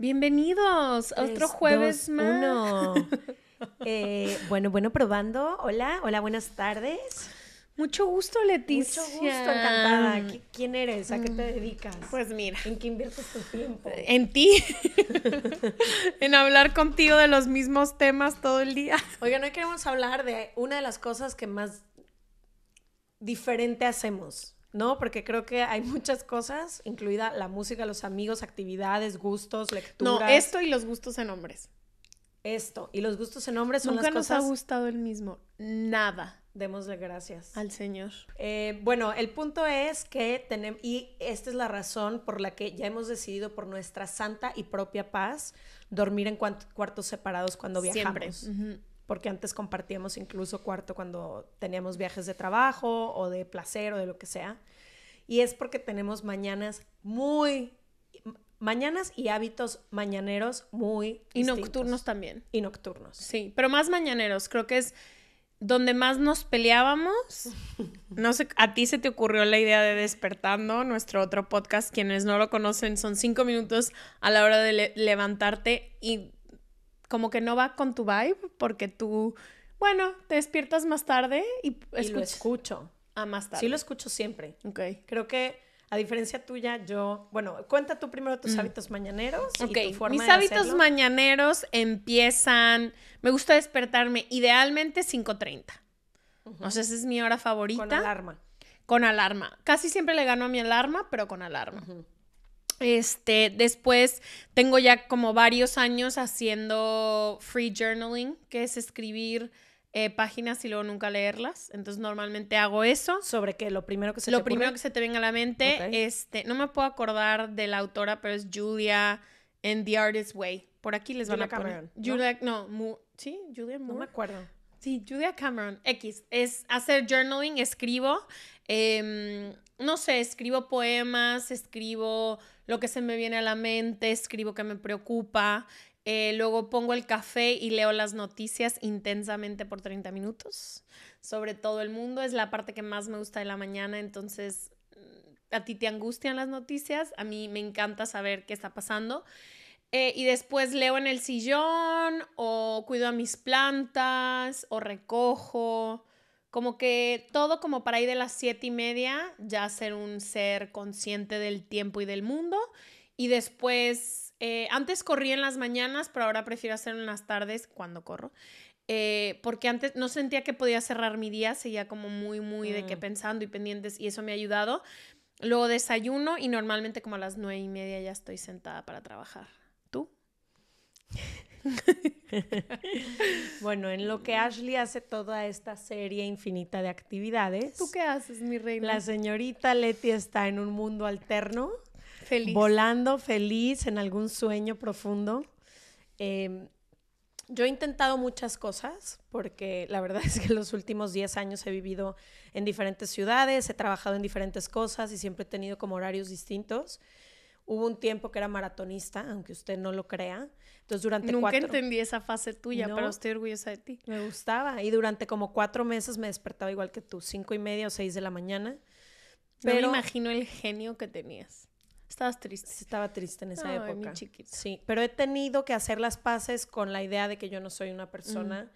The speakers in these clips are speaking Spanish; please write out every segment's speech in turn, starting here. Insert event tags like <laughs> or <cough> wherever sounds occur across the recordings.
Bienvenidos a otro jueves más. <laughs> Eh, bueno, bueno, probando. Hola, hola, buenas tardes. Mucho gusto, Leticia. Mucho gusto, encantada. ¿Quién eres? ¿A qué te mm. dedicas? Pues mira. ¿En qué inviertes tu tiempo? En ti. <laughs> en hablar contigo de los mismos temas todo el día. <laughs> Oiga, no queremos hablar de una de las cosas que más diferente hacemos. ¿no? Porque creo que hay muchas cosas, incluida la música, los amigos, actividades, gustos, lecturas. No, esto y los gustos en hombres. Esto y los gustos en hombres son Nunca las cosas... Nunca nos ha gustado el mismo, nada. Démosle gracias. Al Señor. Eh, bueno, el punto es que tenemos, y esta es la razón por la que ya hemos decidido por nuestra santa y propia paz dormir en cuartos separados cuando viajamos. Siempre porque antes compartíamos incluso cuarto cuando teníamos viajes de trabajo o de placer o de lo que sea. Y es porque tenemos mañanas muy... Mañanas y hábitos mañaneros muy... Y nocturnos también. Y nocturnos. Sí, pero más mañaneros. Creo que es donde más nos peleábamos. <laughs> No sé, a ti se te ocurrió la idea de Despertando, nuestro otro podcast. Quienes no lo conocen, son cinco minutos a la hora de levantarte y como que no va con tu vibe porque tú, bueno, te despiertas más tarde y, lo escucho. a ah, más tarde. Sí, lo escucho siempre. Ok. Creo que a diferencia tuya, yo, bueno, cuenta tú primero tus mm. hábitos mañaneros. y mis hábitos mañaneros empiezan, me gusta despertarme idealmente 5.30. O sea, esa es mi hora favorita. Con alarma. Con alarma. Casi siempre le gano a mi alarma, pero con alarma. Este, después tengo ya como varios años haciendo free journaling, que es escribir eh, páginas y luego nunca leerlas. Entonces normalmente hago eso. ¿Sobre qué? Lo primero que se Lo primero que se te venga a la mente. Este, no me puedo acordar de la autora, pero es Julia en The Artist Way. Por aquí les van a ¿no? Julia, no, sí, Julia Moore. No me acuerdo. Sí, Julia Cameron, X. Es hacer journaling, escribo. Eh, no sé, escribo poemas, escribo lo que se me viene a la mente, escribo que me preocupa, eh, luego pongo el café y leo las noticias intensamente por 30 minutos sobre todo el mundo. Es la parte que más me gusta de la mañana. Entonces, mm, a ti te angustian las noticias. A mí me encanta saber qué está pasando. Eh, y después leo en el sillón o cuido a mis plantas o recojo como que todo como para ir de las siete y media, ya ser un ser consciente del tiempo y del mundo. Y después, eh, antes corría en las mañanas, pero ahora prefiero hacerlo en las tardes cuando corro. Eh, porque antes no sentía que podía cerrar mi día, seguía como muy, muy de qué mm. pensando y pendientes y eso me ha ayudado. Luego desayuno y normalmente como a las nueve y media ya estoy sentada para trabajar. ¿Tú? <laughs> bueno, en lo que Ashley hace toda esta serie infinita de actividades. ¿Tú qué haces, mi reina? La señorita Leti está en un mundo alterno. Volando feliz en algún sueño profundo. Em, yo he intentado muchas cosas porque la verdad <laughs> es que los últimos 10 años he vivido en diferentes ciudades, he trabajado en diferentes cosas y siempre he tenido como horarios distintos. Hubo un tiempo que era maratonista, aunque usted no lo crea. Entonces, durante Nunca entendí esa fase tuya, pero estoy orgullosa de ti. Me gustaba. Y durante como cuatro meses me despertaba igual que tú, cinco y media o seis de la mañana. Pero imagino el genio que tenías. Estabas triste. Estaba triste en esa época. sí, pero he tenido que hacer las paces con la idea de que yo no soy una persona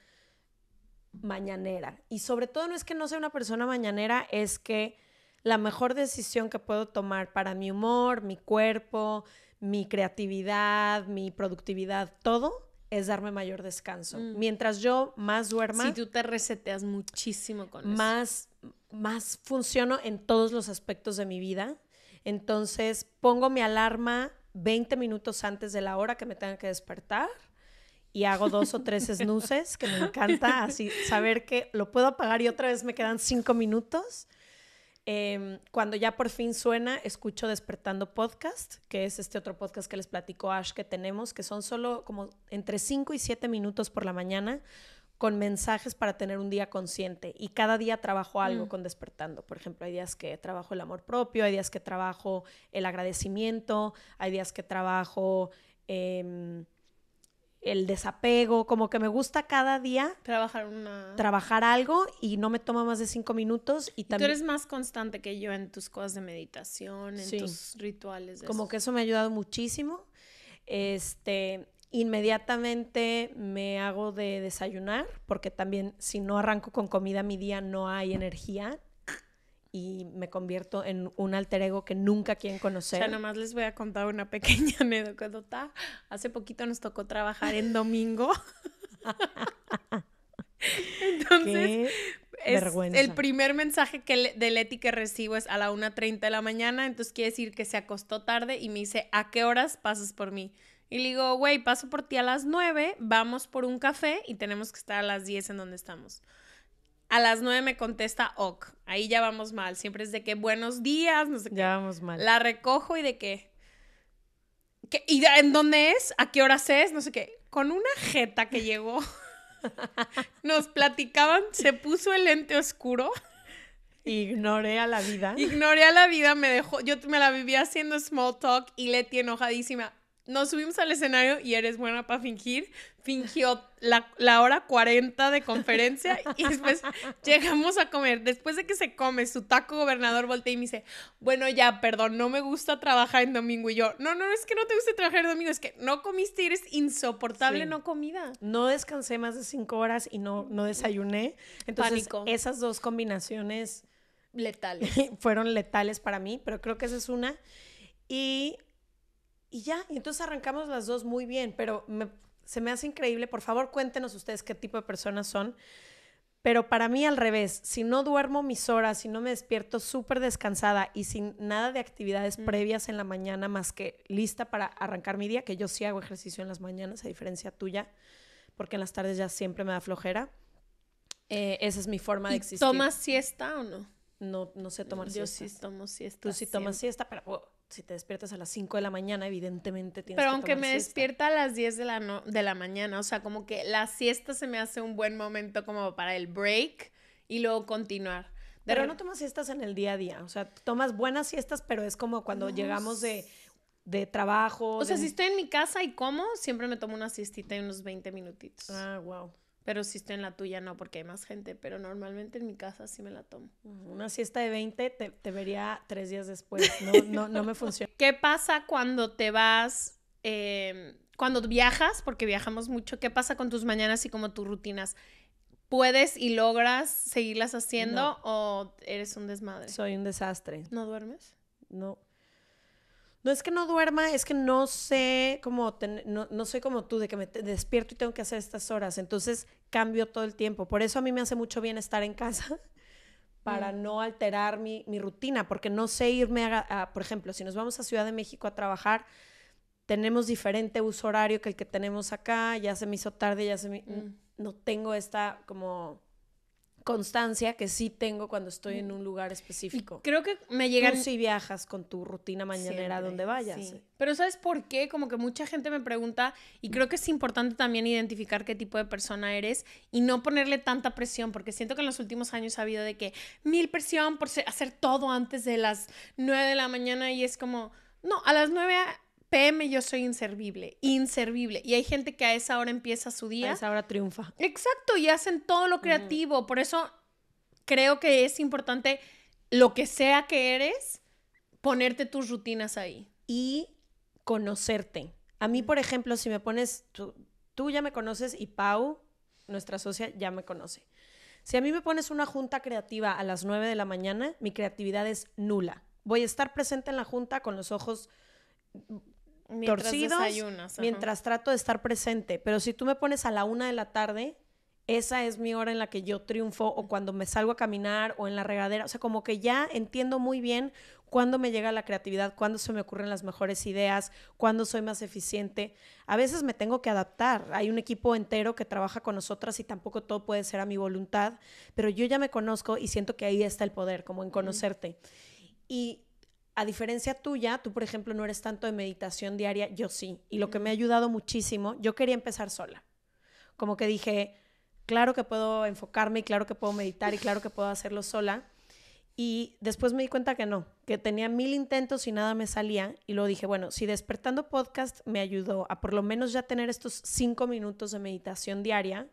mañanera. Y sobre todo no es que no sea una persona mañanera, es que la mejor decisión que puedo tomar para mi humor, mi cuerpo, mi creatividad, mi productividad, todo es darme mayor descanso. Mm. Mientras yo más duerma. Si tú te reseteas muchísimo con más, eso. Más funciono en todos los aspectos de mi vida. Entonces pongo mi alarma 20 minutos antes de la hora que me tenga que despertar y hago dos o tres <laughs> snuses, que me encanta así saber que lo puedo apagar y otra vez me quedan cinco minutos. Em, cuando ya por fin suena, escucho Despertando Podcast, que es este otro podcast que les platico Ash que tenemos, que son solo como entre 5 y 7 minutos por la mañana con mensajes para tener un día consciente. Y cada día trabajo algo mm. con despertando. Por ejemplo, hay días que trabajo el amor propio, hay días que trabajo el agradecimiento, hay días que trabajo... Em, el desapego, como que me gusta cada día trabajar una trabajar algo y no me toma más de cinco minutos y también tú eres más constante que yo en tus cosas de meditación, en tus rituales. De como que eso me ha ayudado muchísimo. Este, inmediatamente me hago de desayunar porque también si no arranco con comida mi día no hay energía, y me convierto en un alter ego que nunca quieren conocer. O sea, nomás les voy a contar una pequeña <laughs> anécdota. Hace poquito nos tocó trabajar en domingo. <laughs> Entonces, el primer mensaje que del de Leti que recibo es a la 1.30 de la mañana, entonces quiere decir que se acostó tarde y me dice, ¿a qué horas pasas por mí? Y le digo, güey, paso por ti a las 9, vamos por un café y tenemos que estar a las 10 en donde estamos. A las nueve me contesta ok. Ahí ya vamos mal. Siempre es de que buenos días, no sé qué. Ya vamos mal. La recojo y de qué. ¿Qué? ¿Y en dónde es? ¿A qué horas es? No sé qué. Con una jeta que llegó. <laughs> Nos platicaban, se puso el lente oscuro. Ignoré a la vida. Ignoré a la vida, me dejó. Yo me la vivía haciendo small talk y Leti enojadísima nos subimos al escenario y eres buena para fingir. Fingió la, hora 40 de conferencia y después <laughs> llegamos a comer. Después de que se come su taco, gobernador voltea y me dice, bueno, ya, perdón, no me gusta trabajar en domingo. Y yo, no, no, es que no te guste trabajar en domingo, es que no comiste y eres insoportable no comida. No descansé más de cinco horas y no, no desayuné. Entonces, esas dos combinaciones... Letales. <laughs> fueron letales para mí, pero creo que esa es una. Y y ya, y entonces arrancamos las dos muy bien, pero se me hace increíble. Por favor, cuéntenos ustedes qué tipo de personas son. Pero para mí al revés, si no duermo mis horas, si no me despierto súper descansada y sin nada de actividades previas en la mañana más que lista para arrancar mi día, que yo sí hago ejercicio en las mañanas, a diferencia tuya, porque en las tardes ya siempre me da flojera, eh, esa es mi forma de existir. ¿Tomas siesta o no? No, no sé tomar siesta. Yo sí tomo siesta. Tú sí tomas siesta, pero oh, si te despiertas a las 5 de la mañana, evidentemente tienes Pero aunque me despierta a las 10 de la, de la mañana, o sea, como que la siesta se me hace un buen momento como para el break y luego continuar. pero no tomas siestas en el día a día, o sea, tomas buenas siestas, pero es como cuando llegamos de, de trabajo. O sea, si estoy en mi casa y como, siempre me tomo una siestita en unos 20 minutitos. Ah, wow. Pero si estoy en la tuya, no, porque hay más gente. Pero normalmente en mi casa sí me la tomo. Una siesta de 20 te, vería tres días después. No, <laughs> no, no me funciona. ¿Qué pasa cuando te vas, em, cuando viajas, porque viajamos mucho? ¿Qué pasa con tus mañanas y como tus rutinas? ¿Puedes y logras seguirlas haciendo o eres un desmadre? Soy un desastre. ¿No duermes? No. No es que no duerma, es que no sé cómo... no, soy como tú, de que me despierto y tengo que hacer estas horas. Entonces cambio todo el tiempo. Por eso a mí me hace mucho bien estar en casa <laughs> para mm. no alterar mi, mi, rutina, porque no sé irme a, por ejemplo, si nos vamos a Ciudad de México a trabajar, tenemos diferente uso horario que el que tenemos acá, ya se me hizo tarde, ya se me... Mm. No tengo esta como constancia que sí tengo cuando estoy en un lugar específico. creo que me llegan... Si viajas con tu rutina mañanera donde vayas. Eh. Pero ¿sabes por qué? Como que mucha gente me pregunta y creo que es importante también identificar qué tipo de persona eres y no ponerle tanta presión, porque siento que en los últimos años ha habido de que mil presión por hacer todo antes de las nueve de la mañana y es como, no, a las nueve PM yo soy inservible, inservible. Y hay gente que a esa hora empieza su día. A esa hora triunfa. Exacto, y hacen todo lo creativo. Por eso creo que es importante, lo que sea que eres, ponerte tus rutinas ahí. Y conocerte. A mí, por ejemplo, si me pones, tú, tú ya me conoces y Pau, nuestra socia, ya me conoce. Si a mí me pones una junta creativa a las 9 de la mañana, mi creatividad es nula. Voy a estar presente en la junta con los ojos torcidos mientras trato de estar presente. Pero si tú me pones a la una de la tarde, esa es mi hora en la que yo triunfo o cuando me salgo a caminar o en la regadera. O sea, como que ya entiendo muy bien cuándo me llega la creatividad, cuándo se me ocurren las mejores ideas, cuándo soy más eficiente. A veces me tengo que adaptar. Hay un equipo entero que trabaja con nosotras y tampoco todo puede ser a mi voluntad, pero yo ya me conozco y siento que ahí está el poder, como en conocerte. Y a diferencia tuya, tú por ejemplo no eres tanto de meditación diaria, yo sí. Y lo que me ha ayudado muchísimo, yo quería empezar sola. Como que dije, claro que puedo enfocarme y claro que puedo meditar y claro que puedo hacerlo sola. Y después me di cuenta que no, que tenía mil intentos y nada me salía. Y luego dije, bueno, si despertando podcast me ayudó a por lo menos ya tener estos cinco minutos de meditación diaria,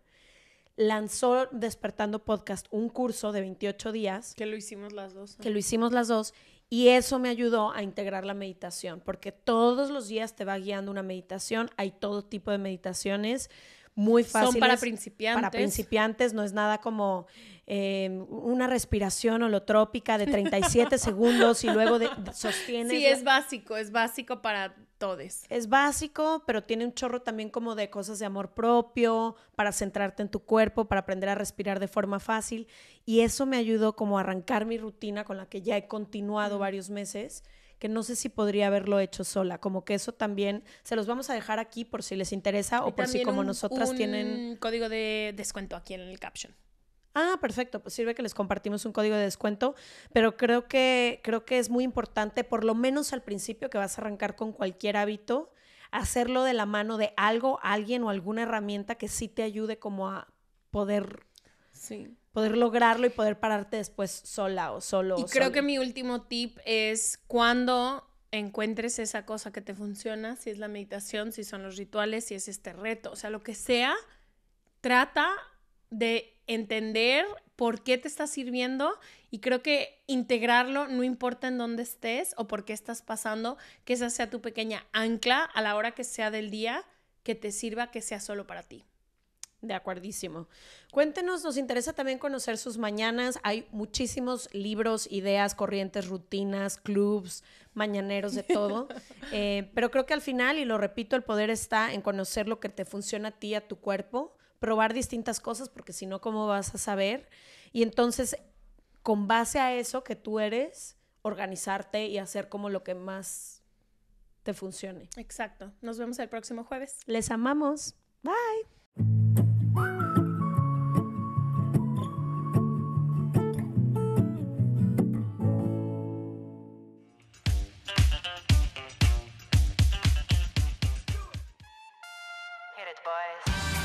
lanzó Despertando Podcast un curso de 28 días. Que lo hicimos las dos. Que lo hicimos las dos. Y eso me ayudó a integrar la meditación, porque todos los días te va guiando una meditación, hay todo tipo de meditaciones muy fáciles. Son para principiantes. Para principiantes, no es nada como em, una respiración holotrópica de 37 <laughs> segundos y luego de, sostienes. Sí, es básico, es básico para todes. Es básico, pero tiene un chorro también como de cosas de amor propio, para centrarte en tu cuerpo, para aprender a respirar de forma fácil. Y eso me ayudó como a arrancar mi rutina con la que ya he continuado varios meses, que no sé si podría haberlo hecho sola. Como que eso también se los vamos a dejar aquí por si les interesa o por si como nosotras nosotras un tienen... Código de descuento aquí en el caption. Ah, perfecto, pues sirve que les compartimos un código de descuento, pero creo que, creo que es muy importante, por lo menos al principio que vas a arrancar con cualquier hábito, hacerlo de la mano de algo, alguien o alguna herramienta que sí te ayude como a poder, sí. poder lograrlo y poder pararte después sola o solo. Y creo que mi último tip es cuando encuentres esa cosa que te funciona, si es la meditación, si son los rituales, si es este reto, o sea, lo que sea, trata de entender por qué te está sirviendo y creo que integrarlo no importa en dónde estés o por qué estás pasando, que esa sea tu pequeña ancla a la hora que sea del día, que te sirva, que sea solo para ti. De acuerdísimo. Cuéntenos, nos interesa también conocer sus mañanas. Hay muchísimos libros, ideas, corrientes, rutinas, clubs, mañaneros, de todo. <laughs> Eh, pero creo que al final, y lo repito, el poder está en conocer lo que te funciona a ti, a tu cuerpo, probar distintas cosas porque si no, ¿cómo vas a saber? Y entonces, con base a eso que tú eres, organizarte y hacer como lo que más te funcione. Exacto. Nos vemos el próximo jueves. Les amamos. Bye.